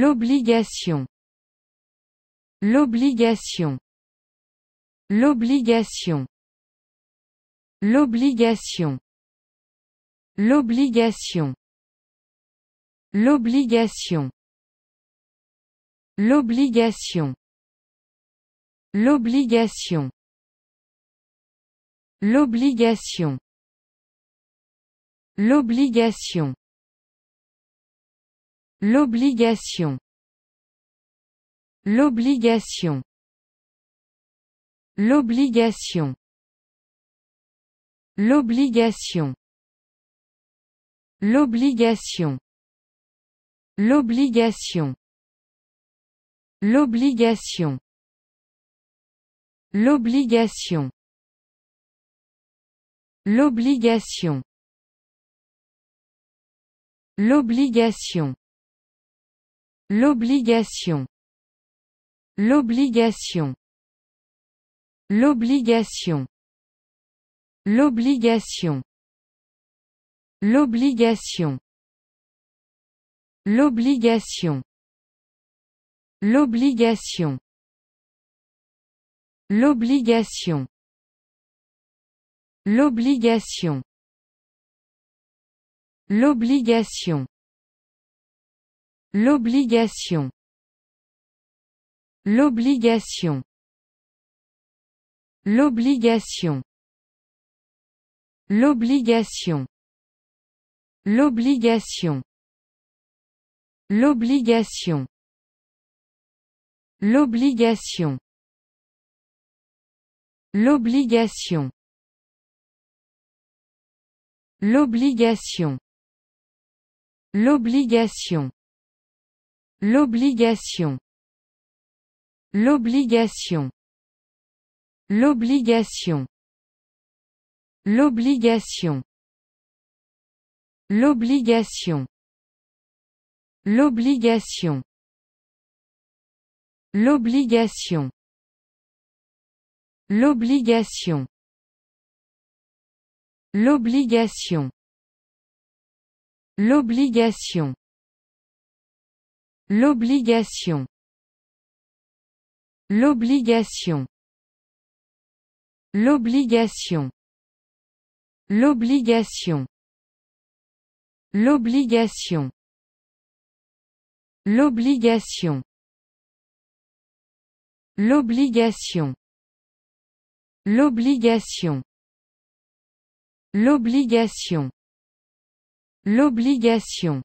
L'obligation. L'obligation. L'obligation. L'obligation. L'obligation. L'obligation. L'obligation. L'obligation. L'obligation. L'obligation. L'obligation. L'obligation. L'obligation. L'obligation. L'obligation. L'obligation. L'obligation. L'obligation. L'obligation. L'obligation. L'obligation. L'obligation. L'obligation. L'obligation. L'obligation. L'obligation. L'obligation. L'obligation. L'obligation. L'obligation. L'obligation. L'obligation. L'obligation. L'obligation. L'obligation. L'obligation. L'obligation. L'obligation. L'obligation. L'obligation. L'obligation. L'obligation. L'obligation. L'obligation. L'obligation. L'obligation. L'obligation. L'obligation. L'obligation. L'obligation. L'obligation. L'obligation. L'obligation. L'obligation. L'obligation. L'obligation. L'obligation. L'obligation. L'obligation. L'obligation.